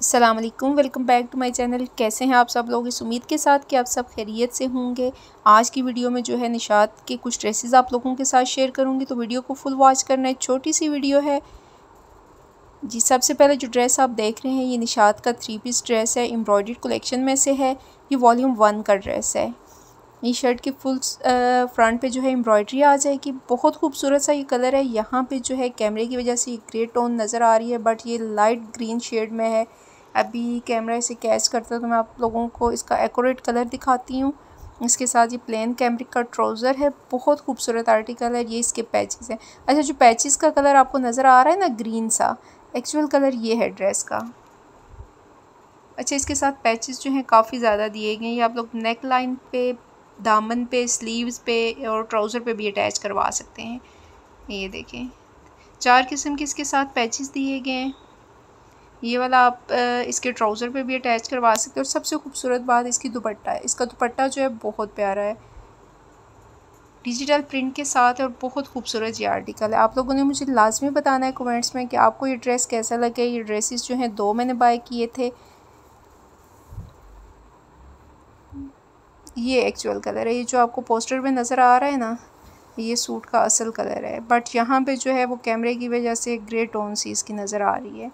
अस्सलाम वालेकुम welcome back to my channel कैसे हैं आप सब लोग इस उम्मीद के साथ कि आप सब खैरियत से होंगे आज की वीडियो में जो है निशात के कुछ ड्रेसेस आप लोगों के साथ शेयर करूंगी तो वीडियो को फुल वॉच करना है छोटी सी वीडियो है जी सबसे पहले जो ड्रेस आप देख रहे हैं ये निशात का थ्री पीस ड्रेस है एम्ब्रॉयड कलेक्शन में से है ये वॉल्यूम वन का ड्रेस है ये शर्ट के फुल फ्रंट पे जो है एम्ब्रॉयडरी आ जाएगी बहुत खूबसूरत सा ये कलर है यहाँ पे जो है कैमरे की वजह से ये ग्रे टोन नज़र आ रही है बट ये लाइट ग्रीन शेड में है अभी कैमरा इसे कैच करता है तो मैं आप लोगों को इसका एकोरेट कलर दिखाती हूँ इसके साथ ये प्लेन कैमरिक का ट्राउज़र है बहुत खूबसूरत आर्टिकल है ये इसके पैचेस हैं अच्छा जो पैचेस का कलर आपको नज़र आ रहा है ना ग्रीन सा एक्चुअल कलर ये है ड्रेस का अच्छा इसके साथ पैचेस जो हैं काफ़ी ज़्यादा दिए गए हैं ये आप लोग नेक लाइन पे दामन पे स्लीव्स पे और ट्राउज़र पे भी अटैच करवा सकते हैं ये देखें चार किस्म के इसके साथ पैचेस दिए गए हैं ये वाला आप इसके ट्राउज़र पे भी अटैच करवा सकते हैं और सबसे खूबसूरत बात इसकी दुपट्टा है इसका दुपट्टा जो है बहुत प्यारा है डिजिटल प्रिंट के साथ और बहुत खूबसूरत ये आर्टिकल है आप लोगों ने मुझे लाजमी बताना है कमेंट्स में कि आपको ये ड्रेस कैसा लगे ये ड्रेसेस जो हैं दो मैंने बाय किए थे ये एक्चुअल कलर है ये जो आपको पोस्टर में नज़र आ रहा है ना ये सूट का असल कलर है बट यहाँ पे जो है वो कैमरे की वजह से ग्रे टोन सी इसकी नज़र आ रही है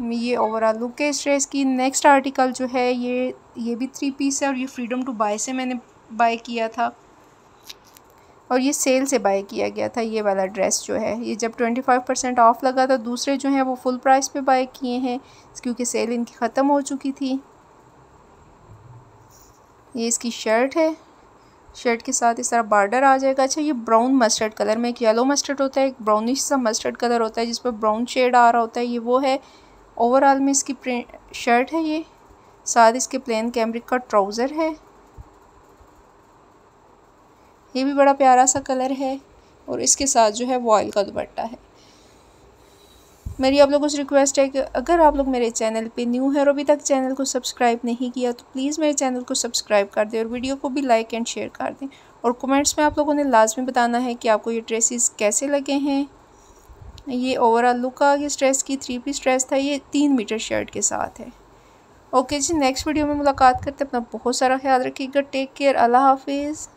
ये ओवरऑल लुक है इस ड्रेस की नेक्स्ट आर्टिकल जो है ये ये भी थ्री पीस है और ये फ्रीडम टू बाय से मैंने बाय किया था और ये सेल से बाय किया गया था ये वाला ड्रेस जो है ये जब ट्वेंटी फाइव परसेंट ऑफ लगा था दूसरे जो हैं वो फुल प्राइस पे बाय किए हैं क्योंकि सेल इनकी ख़त्म हो चुकी थी ये इसकी शर्ट है शर्ट के साथ इस तरह बार्डर आ जाएगा अच्छा ये ब्राउन मस्टर्ड कलर में एक येलो मस्टर्ड होता है एक ब्राउनिश सा मस्टर्ड कलर होता है जिस पर ब्राउन शेड आ रहा होता है ये वो है ओवरऑल में इसकी प्रिंट शर्ट है ये साथ इसके प्लेन कैमरिक का ट्राउज़र है ये भी बड़ा प्यारा सा कलर है और इसके साथ जो है वॉयल का दुपट्टा है मेरी आप लोगों से रिक्वेस्ट है कि अगर आप लोग मेरे चैनल पे न्यू है और अभी तक चैनल को सब्सक्राइब नहीं किया तो प्लीज़ मेरे चैनल को सब्सक्राइब कर दें और वीडियो को भी लाइक एंड शेयर कर दें और कमेंट्स में आप लोगों ने लाजमी बताना है कि आपको ये ड्रेसेस कैसे लगे हैं ये ओवरऑल लुक का ये स्ट्रेस की थ्री पीस स्ट्रेस था ये तीन मीटर शर्ट के साथ है ओके जी नेक्स्ट वीडियो में मुलाकात करते अपना बहुत सारा ख्याल रखिएगा टेक केयर अल्लाह हाफिज़